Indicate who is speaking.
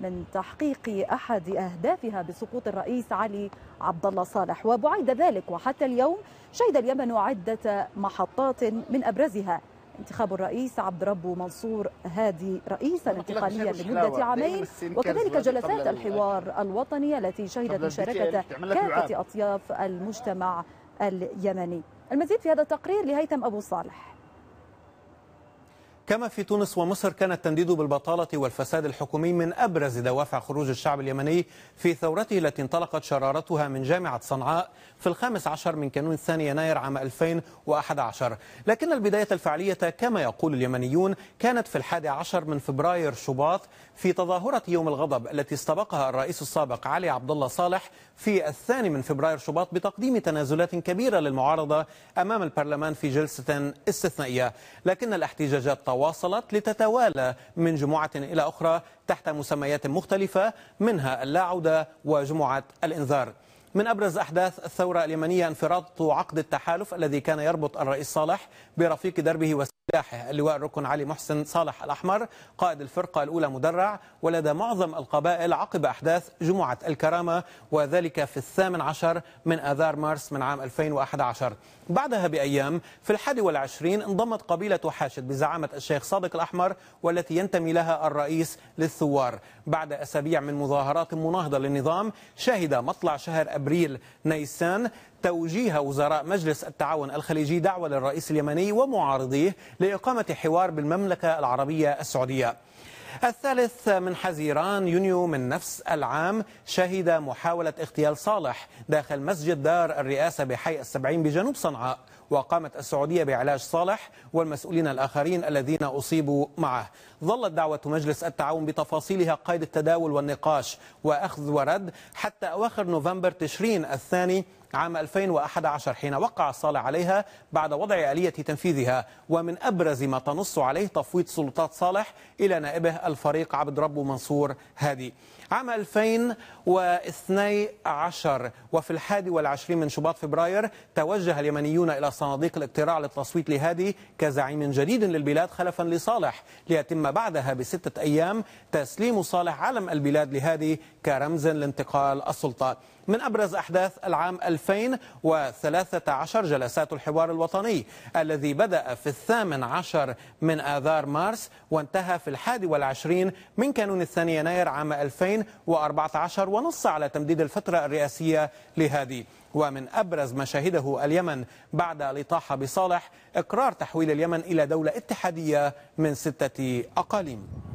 Speaker 1: من تحقيق احد اهدافها بسقوط الرئيس علي عبد الله صالح وبعيد ذلك وحتى اليوم شهد اليمن عده محطات من ابرزها انتخاب الرئيس عبد ربه منصور هادي رئيسا انتقاليا لمدة عامين وكذلك جلسات الحوار الوطني التي شهدت مشاركة كافة أطياف المجتمع اليمني المزيد في هذا التقرير لهيثم أبو صالح
Speaker 2: كما في تونس ومصر كان التنديد بالبطالة والفساد الحكومي من أبرز دوافع خروج الشعب اليمني في ثورته التي انطلقت شرارتها من جامعة صنعاء في الخامس عشر من كانون الثاني يناير عام 2011 لكن البداية الفعلية كما يقول اليمنيون كانت في الحادي عشر من فبراير شباط في تظاهرة يوم الغضب التي استبقها الرئيس السابق علي عبد الله صالح في الثاني من فبراير شباط بتقديم تنازلات كبيرة للمعارضة أمام البرلمان في جلسة استثنائية لكن الاحتجاجات واصلت لتتوالى من جمعة إلى أخرى تحت مسميات مختلفة منها اللاعودة وجمعة الإنذار من أبرز أحداث الثورة اليمنية انفراد عقد التحالف الذي كان يربط الرئيس صالح برفيق دربه سلاحه اللواء الركن علي محسن صالح الأحمر قائد الفرقة الأولى مدرع ولدى معظم القبائل عقب أحداث جمعة الكرامة وذلك في الثامن عشر من آذار مارس من عام 2011 بعدها بأيام في الحادي والعشرين انضمت قبيلة حاشد بزعامة الشيخ صادق الأحمر والتي ينتمي لها الرئيس للثوار بعد أسابيع من مظاهرات مناهضة للنظام شهد مطلع شهر أبريل نيسان توجيه وزراء مجلس التعاون الخليجي دعوة للرئيس اليمني ومعارضيه لإقامة حوار بالمملكة العربية السعودية الثالث من حزيران يونيو من نفس العام شهد محاولة اغتيال صالح داخل مسجد دار الرئاسة بحي السبعين بجنوب صنعاء وقامت السعودية بعلاج صالح والمسؤولين الآخرين الذين أصيبوا معه ظلت دعوة مجلس التعاون بتفاصيلها قيد التداول والنقاش وأخذ ورد حتى أواخر نوفمبر تشرين الثاني عام 2011 حين وقع صالح عليها بعد وضع آلية تنفيذها ومن أبرز ما تنص عليه تفويض سلطات صالح إلى نائبه الفريق عبد رب منصور هادي عام 2012 وفي الحادي والعشرين من شباط فبراير توجه اليمنيون إلى صناديق الاقتراع للتصويت لهادي كزعيم جديد للبلاد خلفا لصالح ليتم بعدها بستة أيام تسليم صالح علم البلاد لهادي كرمز لانتقال السلطة من أبرز أحداث العام 2000 2013 جلسات الحوار الوطني الذي بدأ في الثامن عشر من آذار مارس وانتهى في الحادي والعشرين من كانون الثاني يناير عام 2014 ونص على تمديد الفترة الرئاسية لهذه ومن أبرز مشاهده اليمن بعد الإطاحة بصالح إقرار تحويل اليمن إلى دولة اتحادية من ستة أقاليم